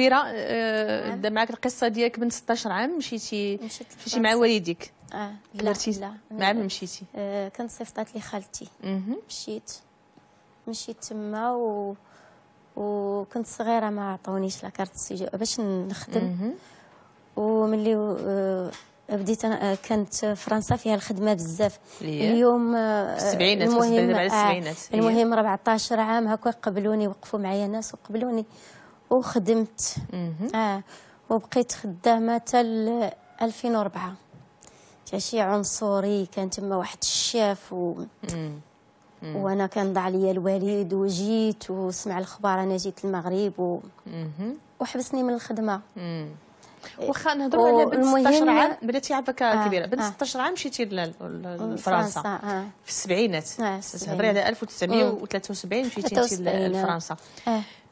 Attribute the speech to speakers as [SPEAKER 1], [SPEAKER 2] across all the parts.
[SPEAKER 1] كبيره آه، نعم. معك القصه ديالك من 16 عام مشيتي مشيتي مع والديك اه لا لا مع من مشيتي آه كنت صيفطات لي خالتي مشيت
[SPEAKER 2] مشيت تما و وكنت صغيره ما عطونيش لاكارت باش نخدم وملي آه، بديت انا آه، كانت فرنسا فيها الخدمه بزاف اليوم السبعينات المهم, المهم 14 عام هكا قبلوني وقفوا معايا ناس وقبلوني وخدمت آه وبقيت خدامه حتى 2004 شي عنصري كان تما واحد الشاف و... وانا كان ضاع ليا الوالد وجيت وسمع الاخبار انا جيت المغرب و... وحبسني من الخدمه واخا نهضروا على بنت 16 عام
[SPEAKER 1] بنتي عافاك آه كبيره بنت 16 آه. عام مشيتي لفرنسا آه في السبعينات آه، تهضري على 1973 مشيتي آه. لفرنسا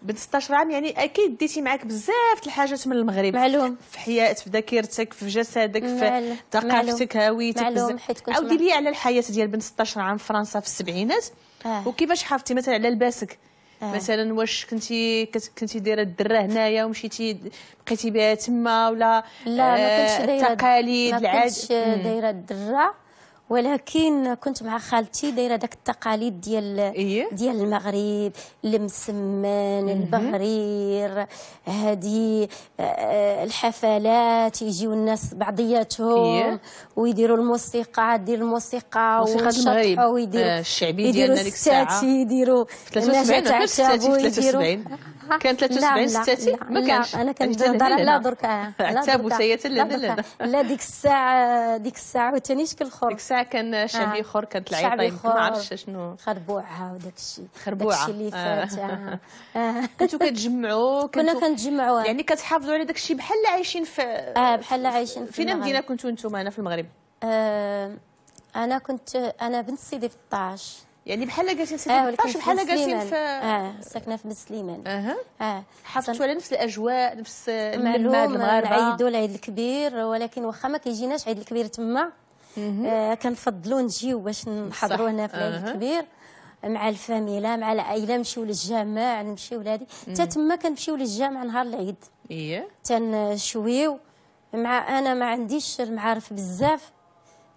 [SPEAKER 1] بنت 16 عام يعني اكيد ديتي معاك بزاف الحاجات من المغرب معلوم في حياتك في ذاكرتك في جسدك في ثقافتك هويتك معلوم حيت عاودي لي على الحياه ديال بنت 16 عام في فرنسا في السبعينات آه. وكيفاش حافظتي مثلا على لباسك آه. مثلا واش كنتي كنتي دايره الدره هنايا ومشيتي بقيتي بها تما ولا لا آه ما كنتش آه، دايره التقاليد العاد ما كنتش دايره
[SPEAKER 2] الدره ولكن كنت مع خالتي دايره داك التقاليد ديال إيه؟ ديال المغرب المسمن البغرير هذه آه، آه، الحفلات يجيو الناس بعضياتهم إيه؟ ويديروا الموسيقى دير الموسيقى ويشرحوا ويديروا آه، الشعبيه ديالنا ديك الساعه يديروا 73 73 كان 73 ستاتي ما كانش لا انا كنت لا درك عتاب وسيات لا لا لا ديك الساعه ديك
[SPEAKER 1] الساعه وثاني شكل خور ديك الساعه كان آه، شعبي خور كانت العيطه ما عرفتش
[SPEAKER 2] شنو خربوعه وداك
[SPEAKER 1] الشيء خربوعه داك الشيء اللي آه. فات آه. كنتوا كتجمعوا كنا كنتجمعوا يعني كتحافظوا على داك الشيء بحال عايشين في اه بحال عايشين في فين المدينه كنتوا انتم هنا في المغرب
[SPEAKER 2] انا كنت انا بنت سيدي في 12 يعني بحال جالسين آه ولكن بحال جالسين في اه ساكنه في بن سليمان آه. حصلتوا على نفس الاجواء
[SPEAKER 1] نفس المغاربه نعيدوا
[SPEAKER 2] العيد الكبير ولكن واخا ما كيجيناش عيد الكبير تما آه كنفضلوا نجيو باش نحضروا هنا في العيد الكبير مع الفاميلا مع العائله نمشيو للجامع نمشيو لهادي حتى تما كنمشيو للجامع نهار العيد ايه تنشويو مع انا ما عنديش المعارف بزاف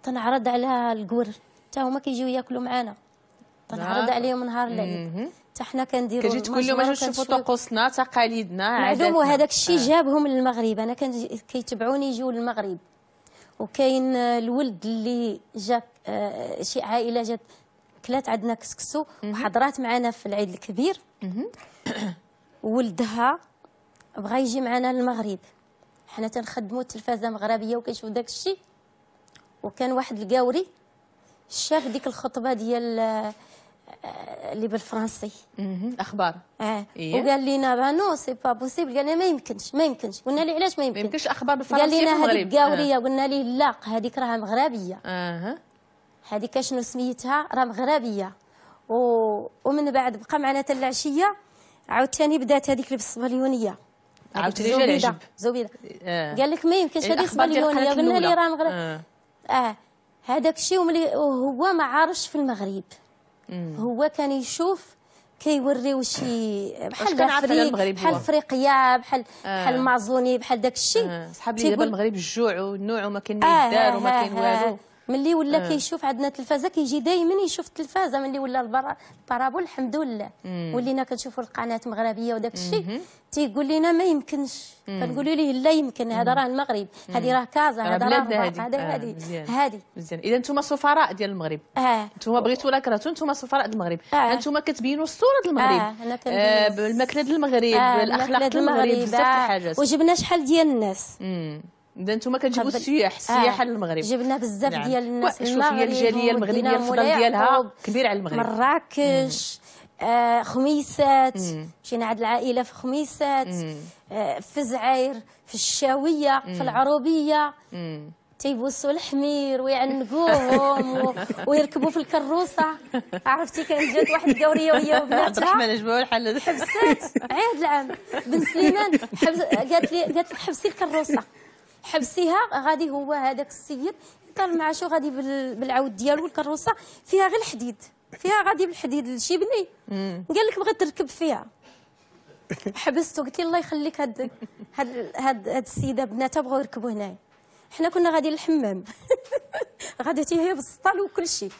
[SPEAKER 2] تنعرض على الكور حتى هما كيجيو ياكلوا معانا تنعرض نعم. عليهم نهار العيد
[SPEAKER 1] حتى حنا كنديروا كتجي تقول لهم اجوا نشوفوا طقوسنا تقاليدنا معلوم وهذاك
[SPEAKER 2] الشيء آه. جابهم للمغرب انا كان كيتبعوني يجيو للمغرب وكاين الولد اللي جا آه، شي عائله جات كلات عندنا كسكسو وحضرات معنا في العيد الكبير ولدها بغى يجي معنا للمغرب حنا تنخدموا التلفازه مغربيه وكنشوف داك الشيء وكان واحد القاوري شاف ديك الخطبه ديال آه، اللي بالفرنسي اخبار اه وقال لنا بانو سي با بوسيبل قال ما يمكنش ما يمكنش قلنا لي علاش ما يمكنش ما يمكنش اخبار بالفرنسي قال لنا هذيك قاوريه آه. قلنا له لا هذيك راها مغربيه اها هذيك شنو سميتها راه مغربيه و... ومن بعد بقى معنا حتى العشيه عاوتاني بدات هذيك اللي عاوتاني زبيده زبيده آه. قال لك ما يمكنش هذيك إيه، الصبليونيه قلنا لي راه مغرب اه, آه. هذاك الشيء وهو ما عارفش في المغرب هو كان يشوف كيوريو شي آه. بحال الافريق بحال افريقيا بحال آه. بحال المازوني بحال داك الشيء آه. صحاب لي دابا المغرب
[SPEAKER 1] الجوع والنوع وما كاين ما يدار وما كاين والو
[SPEAKER 2] ملي ولا آه. كيشوف عندنا تلفازه كيجي دائما يشوف التلفازه ملي ولا البارابول الحمد لله مم. ولينا كنشوفوا القناه المغربيه وداك الشيء تيقول لنا ما يمكنش
[SPEAKER 1] كنقولوا ليه لا يمكن هذا راه المغرب هذه راه كازا هذا راه هذا هذه آه، هذه مزيان اذا انتم سفراء ديال المغرب اه انتم بغيتوا ولا كرهتوا انتم سفراء المغرب آه. انتم كتبينوا الصوره ديال المغرب آه. آه. بالماكله ديال المغرب آه. الاخلاق ديال المغرب بزاف الحاجات وجبنا شحال ديال الناس مم. اذا انتم كتجيبوا السياح السياحه آه. للمغرب جبنا
[SPEAKER 2] بزاف نعم. ديال الناس المغرب الجاليه المغربيه الفضل ديالها كبير على المغرب مراكش آه خميسات مشينا عند العائله في خميسات آه في زعير في الشاويه مم. في العروبيه تيبوسوا الحمير ويعنقوهم و... ويركبوا في الكروسه عرفتي كانت جات واحد الدوريه وهي وبناتها عبد الرحمن
[SPEAKER 1] جبوها بحال حبسات
[SPEAKER 2] عاد العام بن سليمان حبس... قالت لي قالت لك حبسي الكروسه حبسيها غادي هو هذاك السيد كان شو غادي بالعود ديالو الكروسه فيها غير الحديد فيها غادي بالحديد لشي بني قال لك بغيت تركب فيها حبسته قلت لي الله يخليك هاد هاد هاد, هاد السيده بناتها بغاو يركبوا هنايا حنا كنا غادي للحمام غادي هي بالسطال وكل شيء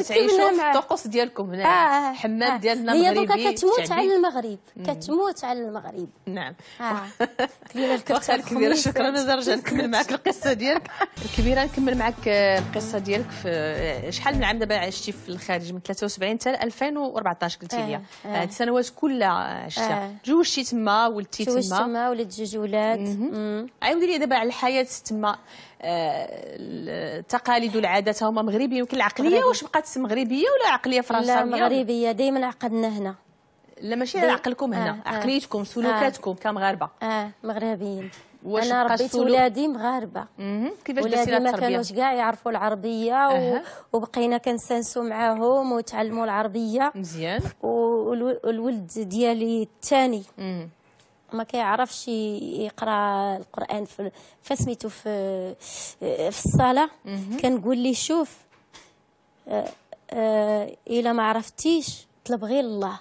[SPEAKER 1] تعيشوا في
[SPEAKER 2] الطقوس ديالكم هنا آه.
[SPEAKER 1] الحمام آه. آه. ديالنا هي دوكا كتموت على
[SPEAKER 2] المغرب كتموت على المغرب نعم آه.
[SPEAKER 1] كبيره الكبته الكبيره شكرا انا نكمل معك القصه ديالك الكبيره نكمل معك آه، القصه ديالك في آه، شحال من عام دابا عشتي في الخارج من 73 حتى 2014 قلتي لي هذه السنوات كلها عشتها تزوجتي تما ولدتي تما تزوجت تما ولدت جوج ولاد عاودي لي دابا على الحياه تما التقاليد والعادات هما مغربيه يمكن العقليه مغربي. واش بقات مغربيه ولا عقليه فرنسيه لا مغربيه دائما عقدنا هنا لا ماشي على عقلكم هنا آه, آه. عقليتكم آه. سلوكاتكم آه كمغاربه
[SPEAKER 2] اه مغربيين
[SPEAKER 1] انا ربيت ولادي
[SPEAKER 2] مغاربه كيفاش درتي ما كانوش كاع يعرفوا العربيه أه. وبقينا كنسانسوا معاهم وتعلموا العربيه مزيان والولد ديالي الثاني ما كيعرفش يقرا القران في فسميتو في في الصاله كنقول ليه شوف آه، آه، الا ما عرفتيش طلب غير الله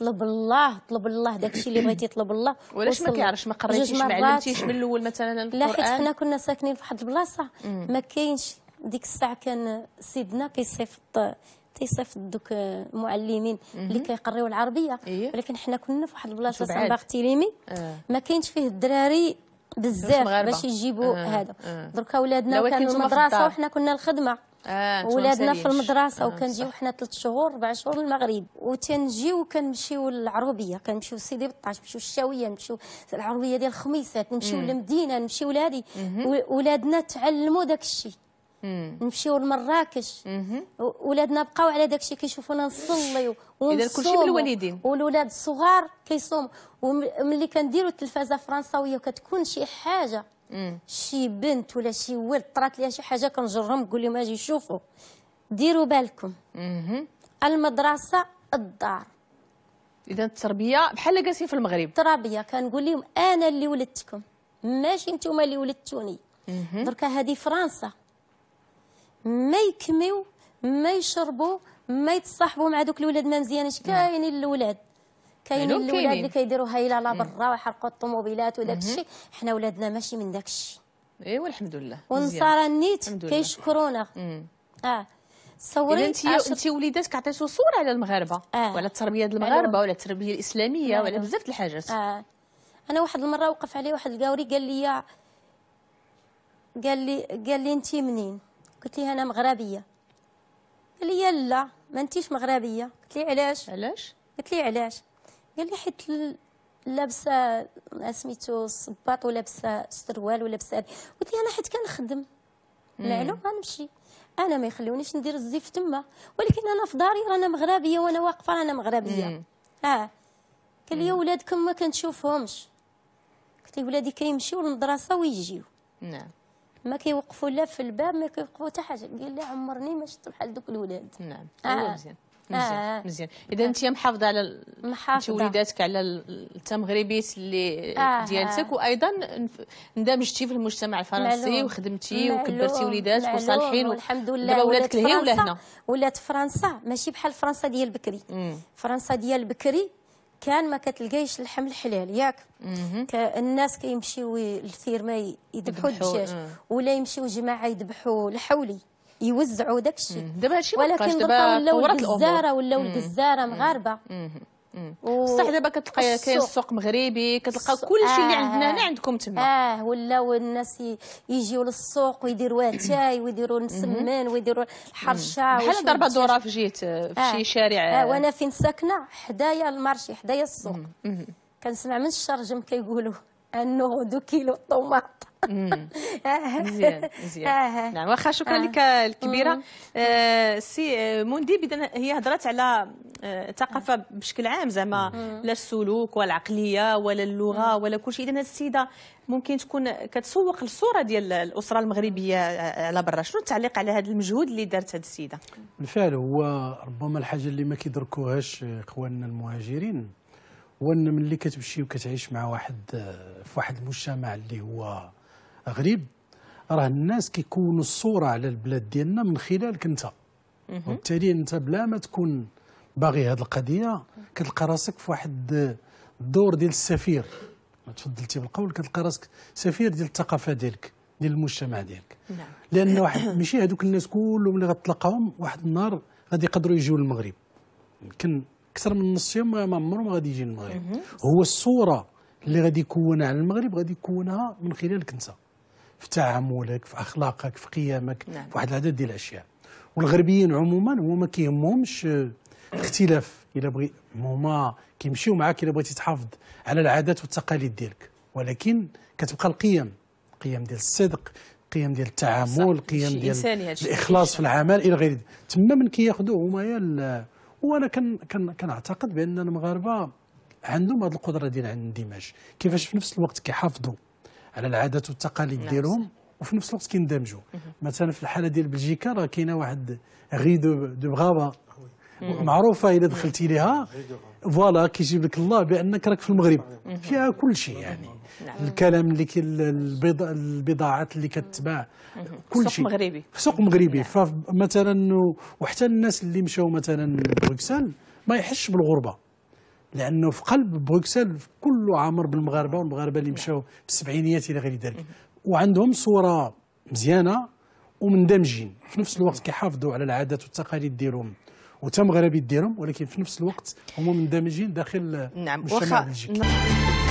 [SPEAKER 2] طلب الله طلب الله داكشي اللي بغيتي طلب الله ولاش ما كيعرفش ما قريتيش ما علمتيش من الاول
[SPEAKER 1] مثلا القران لا حيت حنا
[SPEAKER 2] كنا ساكنين في واحد البلاصه ما كاينش ديك الساعه كان سيدنا كيصيفط تيصيفط دوك المعلمين اللي كيقريو العربيه إيه؟ ولكن حنا كنا في واحد البلاصه صنباغ تيليمي آه. ما كاينش فيه الدراري بزاف باش يجيبوا آه. هذا آه. دركا ولادنا كانوا المدرسه وحنا كنا الخدمه آه، ولادنا في المدرسه آه، وكنجيو حنا ثلاث شهور اربع شهور للمغرب وتنجيو كنمشيو للعروبيه كنمشيو سيدي بطاش نمشيو الشاويه نمشيو العروبيه ديال الخميسات نمشيو للمدينه نمشيو لهذه ولادنا تعلموا داك الشيء نمشيو لمراكش ولادنا بقاو على داك الشيء كيشوفونا نصلي اذا كلشي من الوالدين والولاد الصغار كيصوموا وملي كنديروا التلفازه فرنساويه وكتكون شي حاجه مم. شي بنت ولا شي ولد طرات ليها شي حاجه كنجرهم نقول لهم اجي شوفوا ديروا بالكم مم. المدرسه الدار اذا التربيه بحال جالسين في المغرب التربيه كنقول لهم انا اللي ولدتكم ماشي انتوما اللي ولدتوني دركا هذه فرنسا ما يكميو ما يشربوا ما يتصاحبوا مع دوك الولاد ما مزيانينش نعم. كاينين الاولاد كاينين الاولاد اللي كيديروا هايله على برا ويحرقوا الطوموبيلات وداك الشيء حنا ولادنا ماشي من داك الشيء ايوا الحمد لله والنصارى النيت كيشكرونا اه صوري انت انت
[SPEAKER 1] وليداتك عطيتو صوره على المغاربه آه. وعلى التربيه ديال المغاربه أيوة. وعلى التربيه الاسلاميه أيوة. وعلى بزاف د الحاجات آه. انا واحد المره وقف عليه واحد الكاوري قال لي قال لي قال لي
[SPEAKER 2] انت منين قلت لها انا مغربيه قال لي لا ما انتيش مغربيه قلت لي علاش علاش قلت لي علاش قال لي حيت لابسه سميتو صباط ولابسه سروال ولابسه قلت لي انا حيت كنخدم معلوم غنمشي انا ما يخلونيش ندير الزيف تما ولكن انا في داري رانا مغربيه وانا واقفه رانا مغربيه اه قال لي ولادكم ما كنشوفهمش قلت لي ولادي كيمشيو للمدرسه ويجيو نعم ما كيوقفوا لا في الباب ما كيوقفوا حتى حاجه قال لي عمرني ما شفت بحال دوك الولاد نعم آه. مزيان
[SPEAKER 1] مزيان آه. مزيان اذا انت محافظه على محافظه وليداتك على التمغربيات اللي آه،, آه. ديالتك وايضا اندمجتي في المجتمع الفرنسي معلوم. وخدمتي معلوم. وكبرتي وليداتك وصالحين والحمد لله دابا ولادك لهي ولا هنا
[SPEAKER 2] ولات فرنسا ماشي بحال فرنسا ديال بكري مم. فرنسا ديال بكري كان ما كتلقايش اللحم الحلال ياك الناس كيمشيو لثير ما يذبحوا الدجاج آه. ولا يمشيو جماعه يذبحوا الحولي يوزعوا داك الشيء دابا هادشي ولكن دابا ولاو الجزاره ولاو الجزاره مغاربه بصح دابا كتلقى كاين السوق
[SPEAKER 1] مغربي كتلقى كل شيء اللي آه. عندنا
[SPEAKER 2] هنا عندكم تما اه ولاو الناس يجيو للسوق ويديروا اتاي ويديروا المسمن ويديروا الحرشه بحال ضربه دوره في جيت
[SPEAKER 1] في آه. شي شارع آه وانا
[SPEAKER 2] فين ساكنه حدايا المارشي حدايا السوق كنسمع من الشرجم كيقولوا
[SPEAKER 1] انه دو كيلو طوماط مزيان آه. مزيان نعم واخا شكرا آه. لك الكبيره آه، سي موندي هي هضرات على الثقافه بشكل عام زعما لا السلوك ولا العقليه ولا اللغه ولا كل شيء اذا السيده ممكن تكون كتسوق الصوره ديال الاسره المغربيه على برا شنو التعليق على هذا المجهود اللي دارت هذه السيده
[SPEAKER 3] بالفعل هو ربما الحاجه اللي ما كيدركوهاش اخواننا المهاجرين هو ان ملي كتمشي وكتعيش مع واحد في واحد المجتمع اللي هو غريب راه الناس كيكونوا الصوره على البلاد ديالنا من خلالك انت وبالتالي انت بلا ما تكون باغي هذه القضيه كتلقى راسك في واحد الدور ديال السفير تفضلتي بالقول كتلقى راسك سفير ديال الثقافه ديالك ديال المجتمع ديالك نعم. لان واحد ماشي هذوك الناس كلهم اللي غتلقاهم واحد النهار غادي يقدروا يجيو للمغرب يمكن اكثر من نص يوم ما عمرهم ما غادي يجي للمغرب هو الصوره اللي غادي يكونها على المغرب غادي يكونها من خلالك انت في تعاملك في أخلاقك في قيمك نعم. في واحد العدد ديال الأشياء والغربيين عموما هما كيهمهمش الاختلاف آه، الا بغي هما كيمشيو معاك الا بغيتي تحافظ على العادات والتقاليد ديالك ولكن كتبقى القيم قيم ديال الصدق قيم ديال التعامل قيم ديال الاخلاص في العمل الى غير تما من كياخذوا هما يا وانا كن كن كنعتقد بان المغاربه عندهم هذه القدره ديال الاندماج كيفاش في نفس الوقت كيحافظوا على العادات والتقاليد نعم. ديالهم وفي نفس الوقت كيندمجوا مثلا في الحاله ديال بلجيكا راه كاينه واحد غي دو بغابا معروفه الا دخلتي ليها فوالا كيجيب لك الله بانك راك في المغرب فيها كل شيء يعني نعم. الكلام اللي البضاعات البضاعات اللي كتباع كل شيء سوق مغربي في سوق مغربي نعم. فمثلا وحتى الناس اللي مشاو مثلا لبروكسل ما يحش بالغربه لانه في قلب بروكسل كله عامر بالمغاربه والمغاربه اللي مشاو في السبعينيات الى غير ذلك وعندهم صوره مزيانه ومندمجين في نفس الوقت كيحافظوا على العادات والتقاليد ديالهم وتا مغربي ديالهم ولكن في نفس الوقت هما مندمجين داخل نعم المجتمع البلجيكي